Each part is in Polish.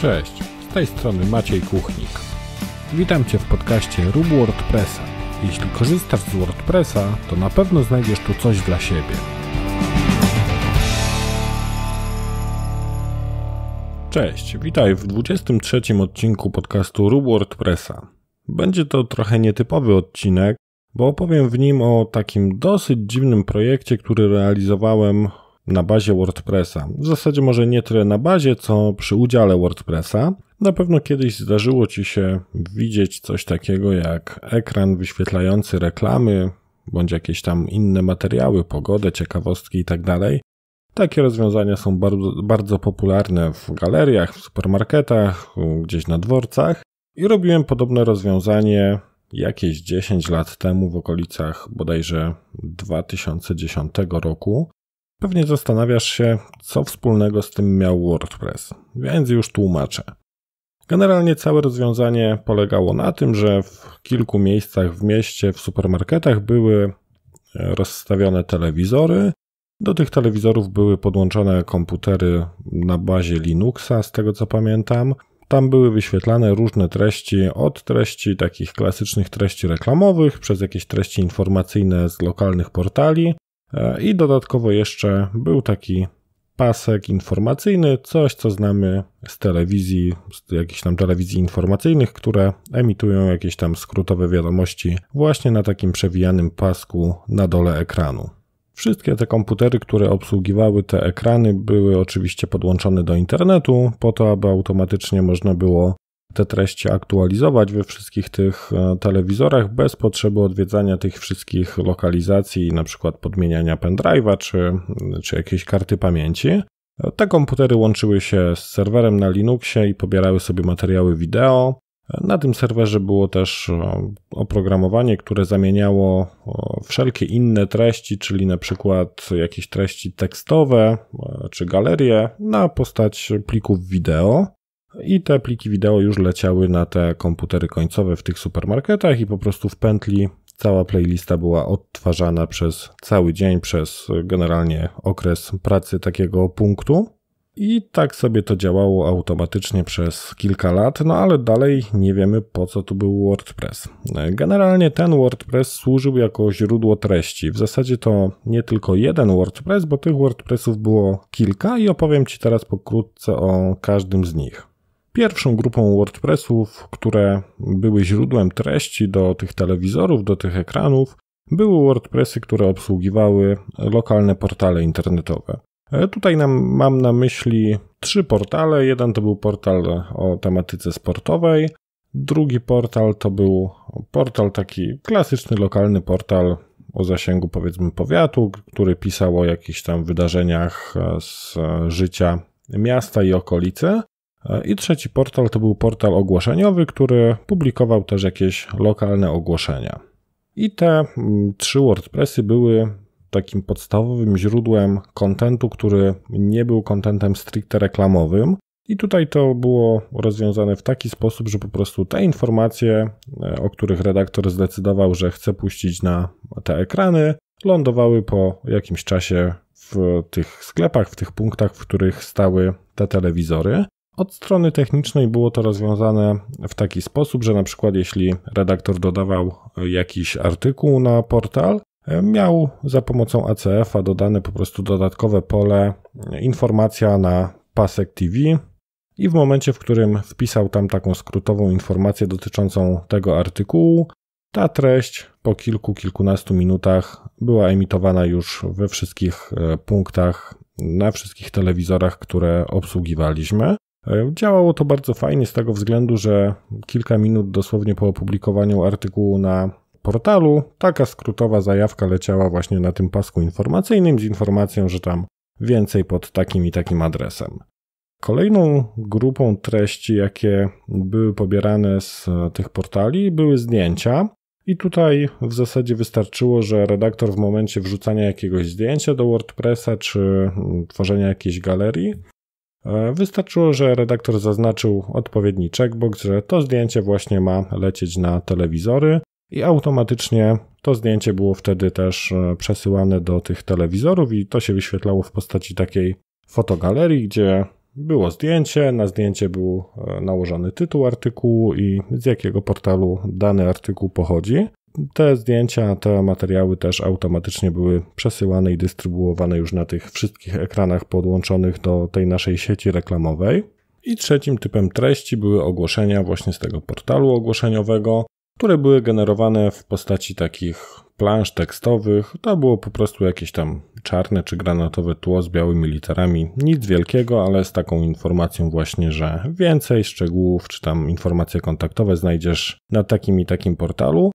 Cześć, z tej strony Maciej Kuchnik. Witam Cię w podcaście Rub WordPressa. Jeśli korzystasz z WordPressa, to na pewno znajdziesz tu coś dla siebie. Cześć, witaj w 23 odcinku podcastu Rub WordPressa. Będzie to trochę nietypowy odcinek, bo opowiem w nim o takim dosyć dziwnym projekcie, który realizowałem na bazie WordPressa. W zasadzie może nie tyle na bazie, co przy udziale WordPressa. Na pewno kiedyś zdarzyło Ci się widzieć coś takiego jak ekran wyświetlający reklamy, bądź jakieś tam inne materiały, pogodę, ciekawostki itd. Tak Takie rozwiązania są bardzo, bardzo popularne w galeriach, w supermarketach, gdzieś na dworcach. I robiłem podobne rozwiązanie jakieś 10 lat temu w okolicach bodajże 2010 roku. Pewnie zastanawiasz się, co wspólnego z tym miał WordPress, więc już tłumaczę. Generalnie całe rozwiązanie polegało na tym, że w kilku miejscach w mieście, w supermarketach były e, rozstawione telewizory. Do tych telewizorów były podłączone komputery na bazie Linuxa, z tego co pamiętam. Tam były wyświetlane różne treści, od treści takich klasycznych treści reklamowych, przez jakieś treści informacyjne z lokalnych portali, E, I dodatkowo jeszcze był taki pasek informacyjny, coś co znamy z telewizji, z jakichś tam telewizji informacyjnych, które emitują jakieś tam skrótowe wiadomości właśnie na takim przewijanym pasku na dole ekranu. Wszystkie te komputery, które obsługiwały te ekrany, były oczywiście podłączone do internetu, po to, aby automatycznie można było te treści aktualizować we wszystkich tych e, telewizorach bez potrzeby odwiedzania tych wszystkich lokalizacji, na przykład podmieniania pendrive'a czy, czy jakiejś karty pamięci. Te komputery łączyły się z serwerem na Linuxie i pobierały sobie materiały wideo. Na tym serwerze było też e, oprogramowanie, które zamieniało e, wszelkie inne treści, czyli na przykład jakieś treści tekstowe czy galerie, na postać plików wideo i te pliki wideo już leciały na te komputery końcowe w tych supermarketach i po prostu w pętli cała playlista była odtwarzana przez cały dzień, przez generalnie okres pracy takiego punktu. I tak sobie to działało automatycznie przez kilka lat, no ale dalej nie wiemy po co tu był WordPress. Generalnie ten WordPress służył jako źródło treści. W zasadzie to nie tylko jeden WordPress, bo tych WordPressów było kilka i opowiem Ci teraz pokrótce o każdym z nich. Pierwszą grupą WordPressów, które były źródłem treści do tych telewizorów, do tych ekranów, były WordPressy, które obsługiwały lokalne portale internetowe. E, tutaj nam, mam na myśli trzy portale. Jeden to był portal o tematyce sportowej, drugi portal to był portal taki klasyczny, lokalny portal o zasięgu powiedzmy powiatu, który pisał o jakichś tam wydarzeniach z życia miasta i okolicy. E, I trzeci portal to był portal ogłoszeniowy, który publikował też jakieś lokalne ogłoszenia. I te mm, trzy WordPressy były takim podstawowym źródłem kontentu, który nie był kontentem stricte reklamowym. I tutaj to było rozwiązane w taki sposób, że po prostu te informacje, e, o których redaktor zdecydował, że chce puścić na te ekrany, lądowały po jakimś czasie w tych sklepach, w tych punktach, w których stały te telewizory. Od strony technicznej było to rozwiązane w taki sposób, że na przykład jeśli redaktor dodawał e, jakiś artykuł na portal, e, miał za pomocą ACF-a dodane po prostu dodatkowe pole e, informacja na pasek TV i w momencie, w którym wpisał tam taką skrótową informację dotyczącą tego artykułu, ta treść po kilku, kilkunastu minutach była emitowana już we wszystkich punktach, na wszystkich telewizorach, które obsługiwaliśmy. E, działało to bardzo fajnie z tego względu, że kilka minut dosłownie po opublikowaniu artykułu na portalu taka skrótowa zajawka leciała właśnie na tym pasku informacyjnym z informacją, że tam więcej pod takim i takim adresem. Kolejną grupą treści, jakie były pobierane z e, tych portali, były zdjęcia. I tutaj w zasadzie wystarczyło, że redaktor w momencie wrzucania jakiegoś zdjęcia do WordPressa czy mm, tworzenia jakiejś galerii E, wystarczyło, że redaktor zaznaczył odpowiedni checkbox, że to zdjęcie właśnie ma lecieć na telewizory i automatycznie to zdjęcie było wtedy też e, przesyłane do tych telewizorów i to się wyświetlało w postaci takiej fotogalerii, gdzie było zdjęcie, na zdjęcie był e, nałożony tytuł artykułu i z jakiego portalu dany artykuł pochodzi te zdjęcia, te materiały też automatycznie były przesyłane i dystrybuowane już na tych wszystkich ekranach podłączonych do tej naszej sieci reklamowej. I trzecim typem treści były ogłoszenia właśnie z tego portalu ogłoszeniowego, które były generowane w postaci takich plansz tekstowych. To było po prostu jakieś tam czarne czy granatowe tło z białymi literami. Nic wielkiego, ale z taką informacją właśnie, że więcej szczegółów czy tam informacje kontaktowe znajdziesz na takim i takim portalu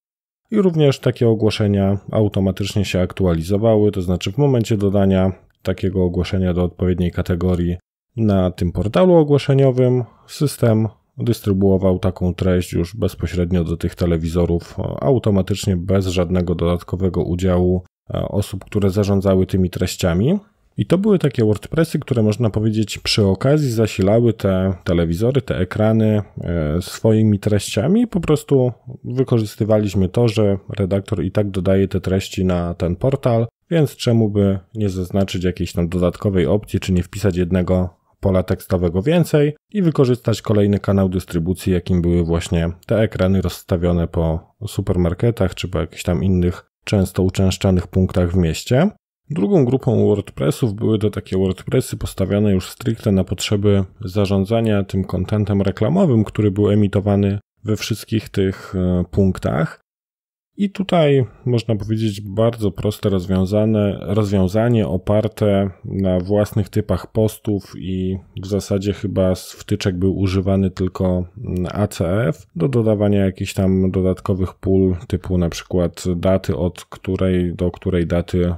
i również takie ogłoszenia automatycznie się aktualizowały, to znaczy w momencie dodania takiego ogłoszenia do odpowiedniej kategorii na tym portalu ogłoszeniowym system dystrybuował taką treść już bezpośrednio do tych telewizorów e, automatycznie bez żadnego dodatkowego udziału e, osób, które zarządzały tymi treściami. I to były takie WordPressy, które można powiedzieć przy okazji zasilały te telewizory, te ekrany e, swoimi treściami. Po prostu wykorzystywaliśmy to, że redaktor i tak dodaje te treści na ten portal, więc czemu by nie zaznaczyć jakiejś tam dodatkowej opcji, czy nie wpisać jednego pola tekstowego więcej i wykorzystać kolejny kanał dystrybucji, jakim były właśnie te ekrany rozstawione po supermarketach czy po jakichś tam innych często uczęszczanych punktach w mieście. Drugą grupą WordPressów były to takie WordPressy postawione już stricte na potrzeby zarządzania tym kontentem reklamowym, który był emitowany we wszystkich tych e, punktach. I tutaj można powiedzieć bardzo proste rozwiązane, rozwiązanie oparte na własnych typach postów i w zasadzie chyba z wtyczek był używany tylko ACF do dodawania jakichś tam dodatkowych pól typu na przykład daty od której do której daty e,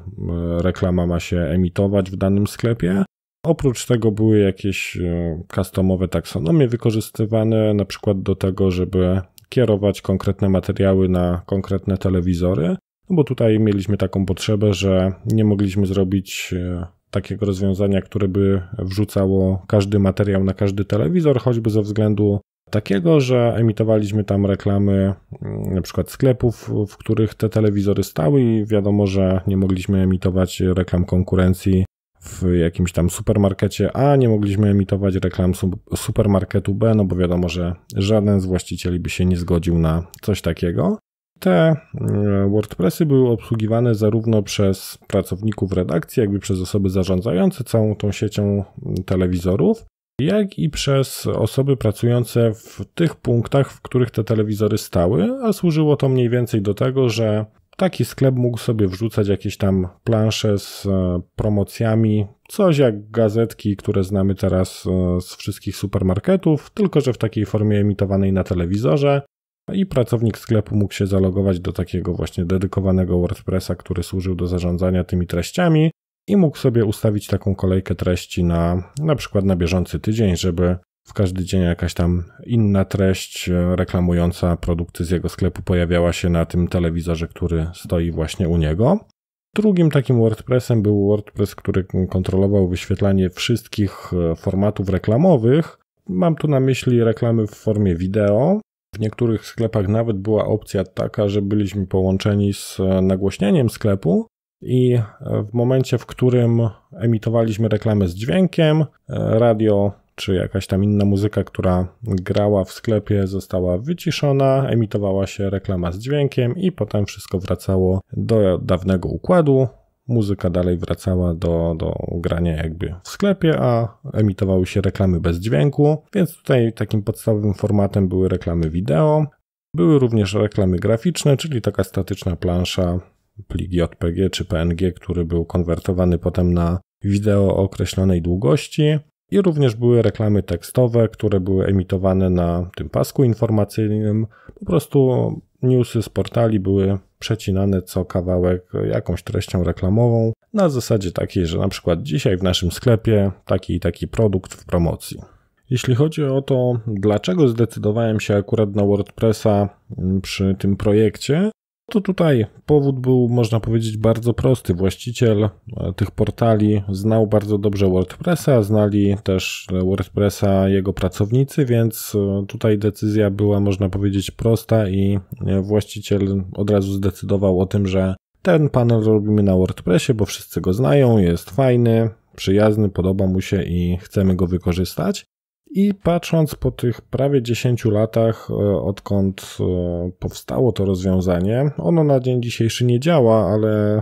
reklama ma się emitować w danym sklepie. Oprócz tego były jakieś e, customowe taksonomie wykorzystywane na przykład do tego, żeby kierować konkretne materiały na konkretne telewizory, no bo tutaj mieliśmy taką potrzebę, że nie mogliśmy zrobić e, takiego rozwiązania, które by wrzucało każdy materiał na każdy telewizor, choćby ze względu takiego, że emitowaliśmy tam reklamy mm, na przykład sklepów, w których te telewizory stały i wiadomo, że nie mogliśmy emitować reklam konkurencji w jakimś tam supermarkecie A, nie mogliśmy emitować reklam supermarketu B, no bo wiadomo, że żaden z właścicieli by się nie zgodził na coś takiego. Te e, WordPressy były obsługiwane zarówno przez pracowników redakcji, jakby przez osoby zarządzające całą tą siecią telewizorów, jak i przez osoby pracujące w tych punktach, w których te telewizory stały, a służyło to mniej więcej do tego, że taki sklep mógł sobie wrzucać jakieś tam plansze z e, promocjami, coś jak gazetki, które znamy teraz e, z wszystkich supermarketów, tylko że w takiej formie emitowanej na telewizorze. I pracownik sklepu mógł się zalogować do takiego właśnie dedykowanego WordPressa, który służył do zarządzania tymi treściami i mógł sobie ustawić taką kolejkę treści na na przykład na bieżący tydzień, żeby w każdy dzień jakaś tam inna treść e, reklamująca produkty z jego sklepu pojawiała się na tym telewizorze, który stoi właśnie u niego. Drugim takim WordPressem był WordPress, który kontrolował wyświetlanie wszystkich e, formatów reklamowych. Mam tu na myśli reklamy w formie wideo. W niektórych sklepach nawet była opcja taka, że byliśmy połączeni z e, nagłośnieniem sklepu, i w momencie, w którym emitowaliśmy reklamę z dźwiękiem, radio czy jakaś tam inna muzyka, która grała w sklepie, została wyciszona, emitowała się reklama z dźwiękiem i potem wszystko wracało do dawnego układu. Muzyka dalej wracała do, do grania jakby w sklepie, a emitowały się reklamy bez dźwięku, więc tutaj takim podstawowym formatem były reklamy wideo. Były również reklamy graficzne, czyli taka statyczna plansza pliki JPG czy PNG, który był konwertowany potem na wideo o określonej długości. I również były reklamy tekstowe, które były emitowane na tym pasku informacyjnym. Po prostu newsy z portali były przecinane co kawałek jakąś treścią reklamową na zasadzie takiej, że na przykład dzisiaj w naszym sklepie taki i taki produkt w promocji. Jeśli chodzi o to, dlaczego zdecydowałem się akurat na WordPressa przy tym projekcie, to tutaj powód był, można powiedzieć, bardzo prosty. Właściciel e, tych portali znał bardzo dobrze WordPressa, znali też WordPressa jego pracownicy, więc e, tutaj decyzja była, można powiedzieć, prosta i e, właściciel od razu zdecydował o tym, że ten panel robimy na WordPressie, bo wszyscy go znają, jest fajny, przyjazny, podoba mu się i chcemy go wykorzystać. I patrząc po tych prawie 10 latach, e, odkąd e, powstało to rozwiązanie, ono na dzień dzisiejszy nie działa, ale e,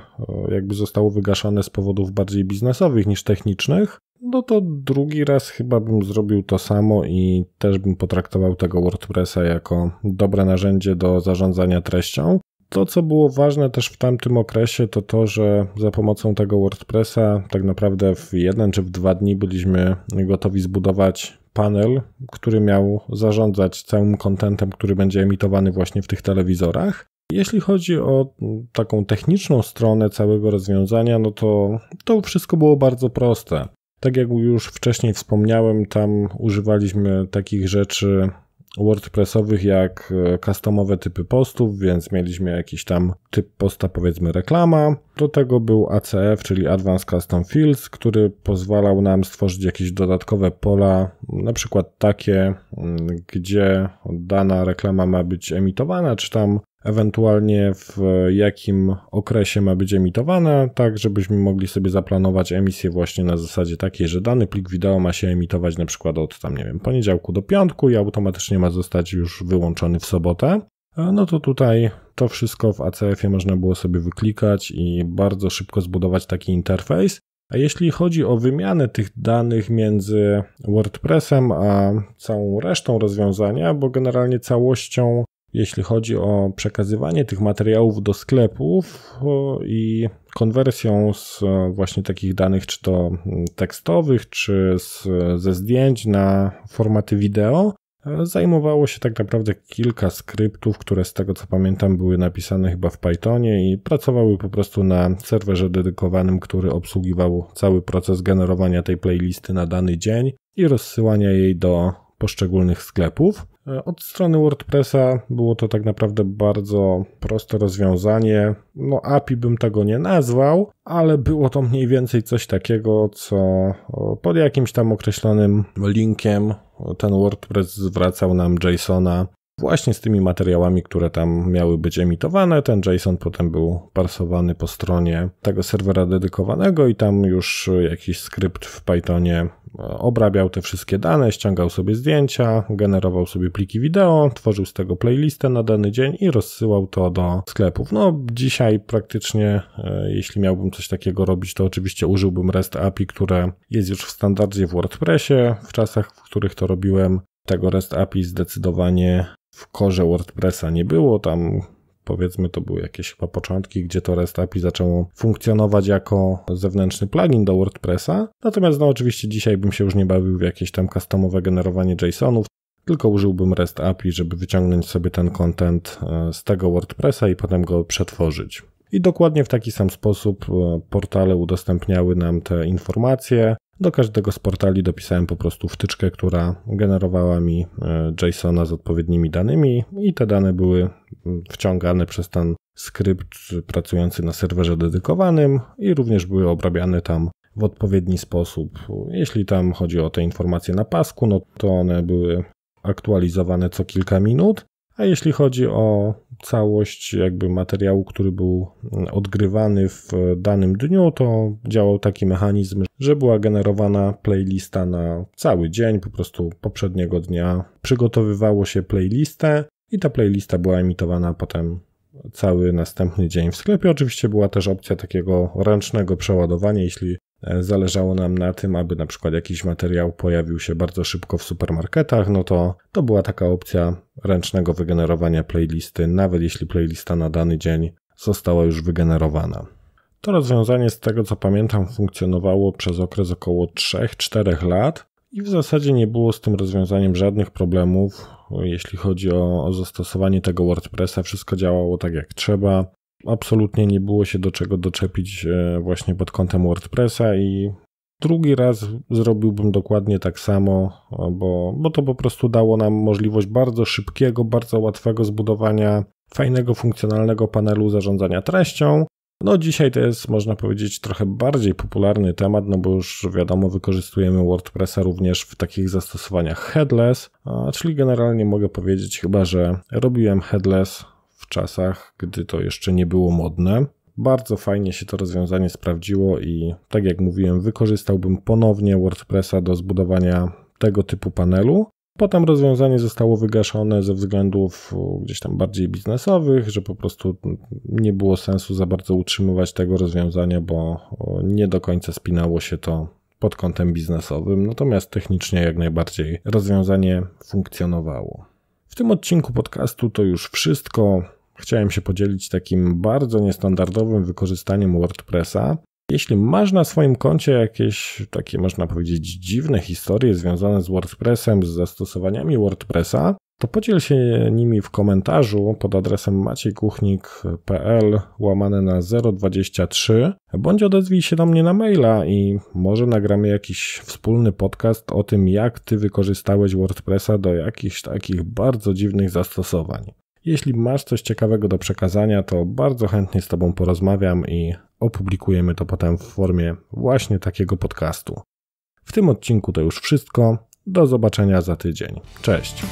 jakby zostało wygaszane z powodów bardziej biznesowych niż technicznych, no to drugi raz chyba bym zrobił to samo i też bym potraktował tego WordPressa jako dobre narzędzie do zarządzania treścią. To, co było ważne też w tamtym okresie, to to, że za pomocą tego WordPressa tak naprawdę w jeden czy w dwa dni byliśmy gotowi zbudować panel, który miał zarządzać całym kontentem, który będzie emitowany właśnie w tych telewizorach. Jeśli chodzi o taką techniczną stronę całego rozwiązania, no to to wszystko było bardzo proste. Tak jak już wcześniej wspomniałem, tam używaliśmy takich rzeczy WordPressowych, jak e, customowe typy postów, więc mieliśmy jakiś tam typ posta, powiedzmy reklama. Do tego był ACF, czyli Advanced Custom Fields, który pozwalał nam stworzyć jakieś dodatkowe pola, na przykład takie, mm, gdzie dana reklama ma być emitowana, czy tam ewentualnie w jakim okresie ma być emitowana, tak żebyśmy mogli sobie zaplanować emisję właśnie na zasadzie takiej, że dany plik wideo ma się emitować na przykład od tam, nie wiem, poniedziałku do piątku i automatycznie ma zostać już wyłączony w sobotę. No to tutaj to wszystko w ACF-ie można było sobie wyklikać i bardzo szybko zbudować taki interfejs. A jeśli chodzi o wymianę tych danych między WordPressem a całą resztą rozwiązania, bo generalnie całością jeśli chodzi o przekazywanie tych materiałów do sklepów e, i konwersją z e, właśnie takich danych, czy to mm, tekstowych, czy z, ze zdjęć na formaty wideo. E, zajmowało się tak naprawdę kilka skryptów, które z tego co pamiętam były napisane chyba w Pythonie i pracowały po prostu na serwerze dedykowanym, który obsługiwał cały proces generowania tej playlisty na dany dzień i rozsyłania jej do poszczególnych sklepów. E, od strony WordPressa było to tak naprawdę bardzo proste rozwiązanie. No, API bym tego nie nazwał, ale było to mniej więcej coś takiego, co pod jakimś tam określonym linkiem ten WordPress zwracał nam JSONa właśnie z tymi materiałami, które tam miały być emitowane. Ten JSON potem był parsowany po stronie tego serwera dedykowanego i tam już jakiś skrypt w Pythonie obrabiał te wszystkie dane, ściągał sobie zdjęcia, generował sobie pliki wideo, tworzył z tego playlistę na dany dzień i rozsyłał to do sklepów. No, dzisiaj praktycznie, e, jeśli miałbym coś takiego robić, to oczywiście użyłbym REST API, które jest już w standardzie w WordPressie. W czasach, w których to robiłem, tego REST API zdecydowanie w korze WordPressa nie było. Tam powiedzmy to były jakieś chyba początki, gdzie to REST API zaczęło funkcjonować jako zewnętrzny plugin do WordPressa. Natomiast no oczywiście dzisiaj bym się już nie bawił w jakieś tam customowe generowanie JSONów, tylko użyłbym REST API, żeby wyciągnąć sobie ten content e, z tego WordPressa i potem go przetworzyć. I dokładnie w taki sam sposób e, portale udostępniały nam te informacje. Do każdego z portali dopisałem po prostu wtyczkę, która generowała mi e, JSONa z odpowiednimi danymi, i te dane były wciągane przez ten skrypt pracujący na serwerze dedykowanym i również były obrabiane tam w odpowiedni sposób. Jeśli tam chodzi o te informacje na pasku, no to one były aktualizowane co kilka minut, a jeśli chodzi o całość jakby materiału, który był odgrywany w danym dniu, to działał taki mechanizm, że była generowana playlista na cały dzień, po prostu poprzedniego dnia przygotowywało się playlistę i ta playlista była emitowana potem cały następny dzień. W sklepie oczywiście była też opcja takiego ręcznego przeładowania, jeśli e, zależało nam na tym, aby na przykład jakiś materiał pojawił się bardzo szybko w supermarketach, no to to była taka opcja ręcznego wygenerowania playlisty, nawet jeśli playlista na dany dzień została już wygenerowana. To rozwiązanie, z tego co pamiętam, funkcjonowało przez okres około 3-4 lat i w zasadzie nie było z tym rozwiązaniem żadnych problemów jeśli chodzi o, o zastosowanie tego WordPressa. Wszystko działało tak jak trzeba. Absolutnie nie było się do czego doczepić e, właśnie pod kątem WordPressa i drugi raz zrobiłbym dokładnie tak samo, bo, bo to po prostu dało nam możliwość bardzo szybkiego, bardzo łatwego zbudowania fajnego, funkcjonalnego panelu zarządzania treścią no dzisiaj to jest, można powiedzieć, trochę bardziej popularny temat, no bo już wiadomo, wykorzystujemy WordPressa również w takich zastosowaniach headless, czyli generalnie mogę powiedzieć chyba, że robiłem headless w czasach, gdy to jeszcze nie było modne. Bardzo fajnie się to rozwiązanie sprawdziło i tak jak mówiłem, wykorzystałbym ponownie WordPressa do zbudowania tego typu panelu, Potem rozwiązanie zostało wygaszone ze względów e, gdzieś tam bardziej biznesowych, że po prostu nie było sensu za bardzo utrzymywać tego rozwiązania, bo e, nie do końca spinało się to pod kątem biznesowym, natomiast technicznie jak najbardziej rozwiązanie funkcjonowało. W tym odcinku podcastu to już wszystko. Chciałem się podzielić takim bardzo niestandardowym wykorzystaniem WordPressa. Jeśli masz na swoim koncie jakieś takie, można powiedzieć, dziwne historie związane z WordPressem, z zastosowaniami WordPressa, to podziel się nimi w komentarzu pod adresem maciejkuchnik.pl łamane na 023 bądź odezwij się do mnie na maila i może nagramy jakiś wspólny podcast o tym, jak ty wykorzystałeś WordPressa do jakichś takich bardzo dziwnych zastosowań. Jeśli masz coś ciekawego do przekazania, to bardzo chętnie z Tobą porozmawiam i opublikujemy to potem w formie właśnie takiego podcastu. W tym odcinku to już wszystko. Do zobaczenia za tydzień. Cześć.